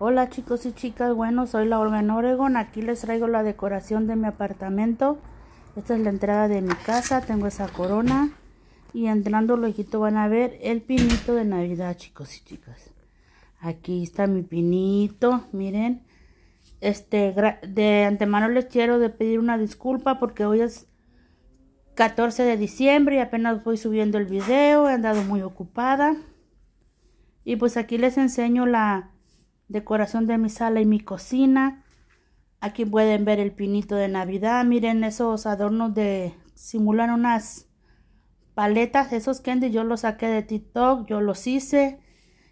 Hola chicos y chicas, bueno, soy Olga en Oregon. Aquí les traigo la decoración de mi apartamento. Esta es la entrada de mi casa, tengo esa corona. Y entrando luego van a ver el pinito de Navidad, chicos y chicas. Aquí está mi pinito, miren. Este, de antemano les quiero pedir una disculpa porque hoy es 14 de diciembre y apenas voy subiendo el video, he andado muy ocupada. Y pues aquí les enseño la decoración de mi sala y mi cocina. Aquí pueden ver el pinito de Navidad. Miren esos adornos de simular unas paletas. Esos candy yo los saqué de TikTok, yo los hice.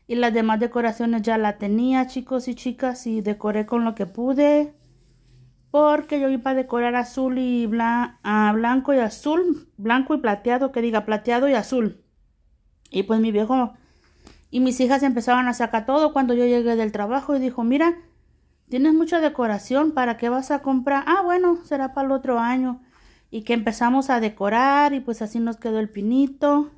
Y las demás decoraciones ya la tenía, chicos y chicas, y decoré con lo que pude. Porque yo iba a decorar azul y blanco y azul, blanco y plateado, que diga plateado y azul. Y pues mi viejo y mis hijas empezaban a sacar todo cuando yo llegué del trabajo y dijo, mira, tienes mucha decoración, ¿para qué vas a comprar? Ah, bueno, será para el otro año. Y que empezamos a decorar y pues así nos quedó el pinito.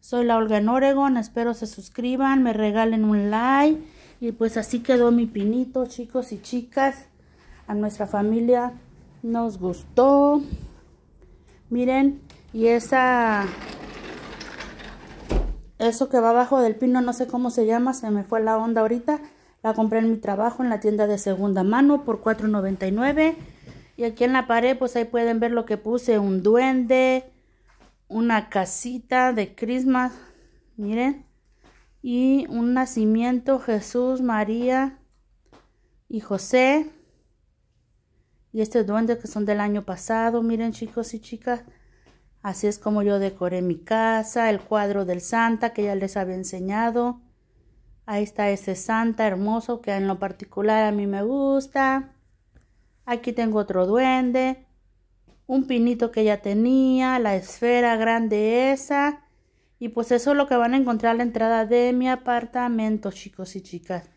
Soy la Olga en espero se suscriban, me regalen un like. Y pues así quedó mi pinito, chicos y chicas. A nuestra familia nos gustó. Miren, y esa eso que va abajo del pino, no sé cómo se llama, se me fue la onda ahorita. La compré en mi trabajo en la tienda de segunda mano por $4.99. Y aquí en la pared, pues ahí pueden ver lo que puse, un duende, una casita de Christmas, miren. Y un nacimiento, Jesús, María y José. Y este duende que son del año pasado, miren chicos y chicas. Así es como yo decoré mi casa, el cuadro del Santa que ya les había enseñado. Ahí está ese Santa hermoso que en lo particular a mí me gusta. Aquí tengo otro duende, un pinito que ya tenía, la esfera grande esa. Y pues eso es lo que van a encontrar a la entrada de mi apartamento, chicos y chicas.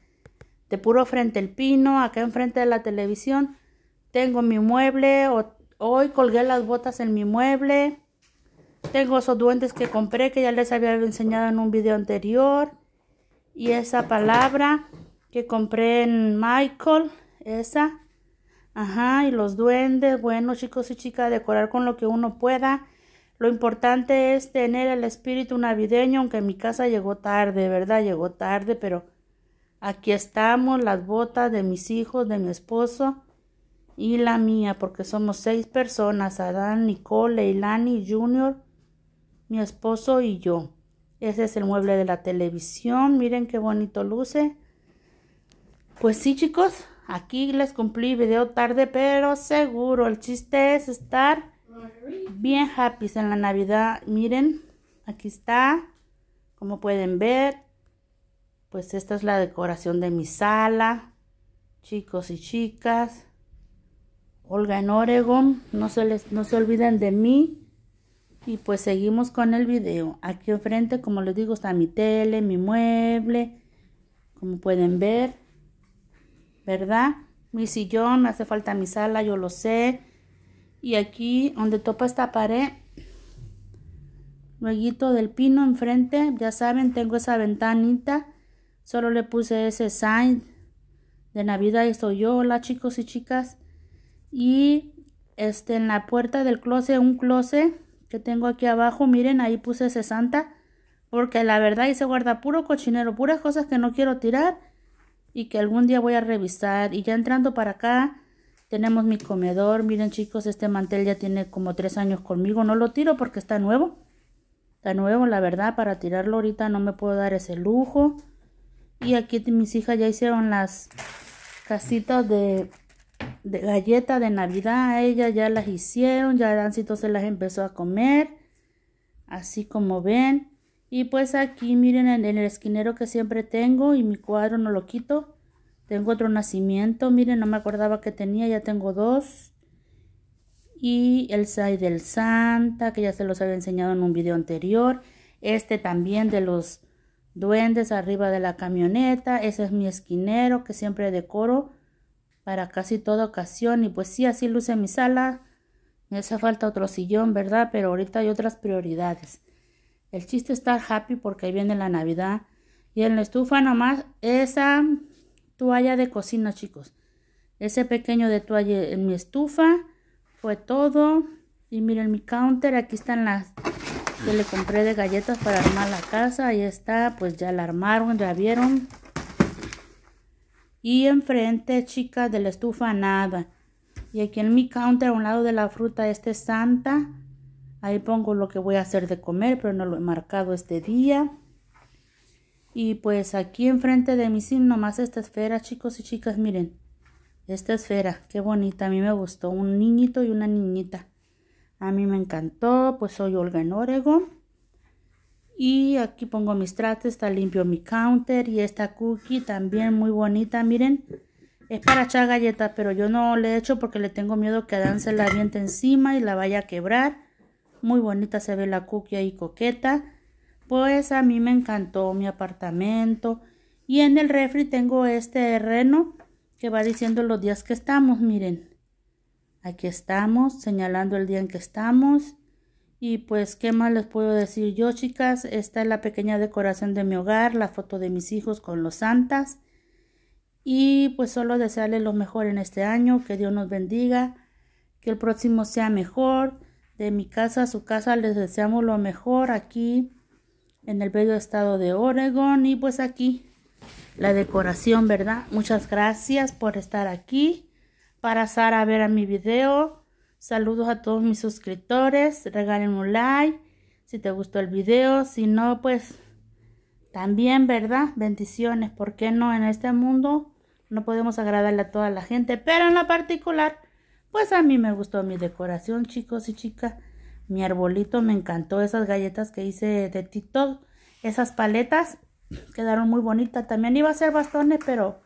De puro frente el pino, acá enfrente de la televisión, tengo mi mueble. Hoy colgué las botas en mi mueble. Tengo esos duendes que compré que ya les había enseñado en un video anterior. Y esa palabra que compré en Michael, esa. Ajá, y los duendes, bueno chicos y chicas, decorar con lo que uno pueda. Lo importante es tener el espíritu navideño, aunque mi casa llegó tarde, ¿verdad? Llegó tarde, pero aquí estamos, las botas de mis hijos, de mi esposo y la mía, porque somos seis personas, Adán, Nicole, Leilani, Junior, mi esposo y yo. Ese es el mueble de la televisión. Miren qué bonito luce. Pues sí, chicos. Aquí les cumplí video tarde, pero seguro. El chiste es estar bien happy en la Navidad. Miren, aquí está. Como pueden ver, pues esta es la decoración de mi sala. Chicos y chicas. Olga en Oregon. No se, les, no se olviden de mí. Y pues seguimos con el video. Aquí enfrente, como les digo, está mi tele, mi mueble. Como pueden ver. ¿Verdad? Mi sillón, me hace falta mi sala, yo lo sé. Y aquí, donde topa esta pared, luego del pino enfrente, ya saben, tengo esa ventanita. Solo le puse ese sign de Navidad, estoy yo, hola chicos y chicas. Y este, en la puerta del closet, un closet que tengo aquí abajo. Miren, ahí puse 60. Porque la verdad ahí se guarda puro cochinero, puras cosas que no quiero tirar. Y que algún día voy a revisar. Y ya entrando para acá, tenemos mi comedor. Miren chicos, este mantel ya tiene como tres años conmigo. No lo tiro porque está nuevo. Está nuevo, la verdad, para tirarlo ahorita no me puedo dar ese lujo. Y aquí mis hijas ya hicieron las casitas de de galletas de Navidad ella ya las hicieron, ya Dancito se las empezó a comer, así como ven. Y pues aquí miren en, el esquinero que siempre tengo y mi cuadro no lo quito. Tengo otro nacimiento, miren, no me acordaba que tenía, ya tengo dos. Y el Sai del Santa, que ya se los había enseñado en un video anterior. Este también de los duendes arriba de la camioneta. Ese es mi esquinero que siempre decoro para casi toda ocasión y pues sí, así luce mi sala. Me hace falta otro sillón, ¿verdad? Pero ahorita hay otras prioridades. El chiste está happy porque ahí viene la Navidad. Y en la estufa nomás esa toalla de cocina, chicos. Ese pequeño de toalla en mi estufa fue todo. Y miren mi counter, aquí están las que le compré de galletas para armar la casa. Ahí está, pues ya la armaron, ya vieron. Y enfrente, chicas, de la estufa nada. Y aquí en mi counter, a un lado de la fruta, este Santa. Ahí pongo lo que voy a hacer de comer, pero no lo he marcado este día. Y pues aquí enfrente de mi sim, nomás esta esfera, chicos y chicas, miren. Esta esfera, qué bonita, a mí me gustó. Un niñito y una niñita. A mí me encantó, pues soy Olga en Oregon y aquí pongo mis trastes, está limpio mi counter y esta cookie también muy bonita, miren. Es para echar galletas, pero yo no le echo porque le tengo miedo que danse la viento encima y la vaya a quebrar. Muy bonita se ve la cookie ahí coqueta. Pues a mí me encantó mi apartamento. Y en el refri tengo este reno que va diciendo los días que estamos, miren. Aquí estamos, señalando el día en que estamos y pues, ¿qué más les puedo decir yo, chicas? Esta es la pequeña decoración de mi hogar, la foto de mis hijos con los santas. Y pues solo desearles lo mejor en este año, que Dios nos bendiga, que el próximo sea mejor. De mi casa a su casa les deseamos lo mejor aquí en el bello estado de Oregon y pues aquí la decoración, ¿verdad? Muchas gracias por estar aquí, para Sara a ver a mi video Saludos a todos mis suscriptores. Regalen un like si te gustó el video. Si no, pues también, ¿verdad? Bendiciones. ¿Por qué no? En este mundo no podemos agradarle a toda la gente, pero en la particular, pues a mí me gustó mi decoración, chicos y chicas. Mi arbolito me encantó. Esas galletas que hice de TikTok, esas paletas quedaron muy bonitas. También iba a ser bastones, pero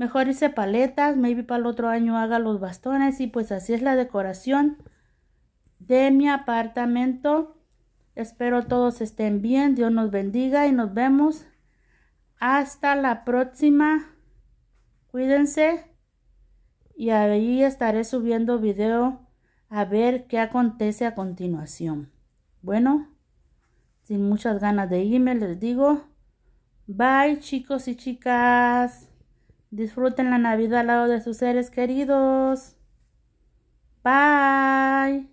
Mejor hice paletas, maybe para el otro año haga los bastones y pues así es la decoración de mi apartamento. Espero todos estén bien, Dios nos bendiga y nos vemos. Hasta la próxima. Cuídense y ahí estaré subiendo video a ver qué acontece a continuación. Bueno, sin muchas ganas de irme, les digo, bye chicos y chicas. Disfruten la Navidad al lado de sus seres queridos. Bye.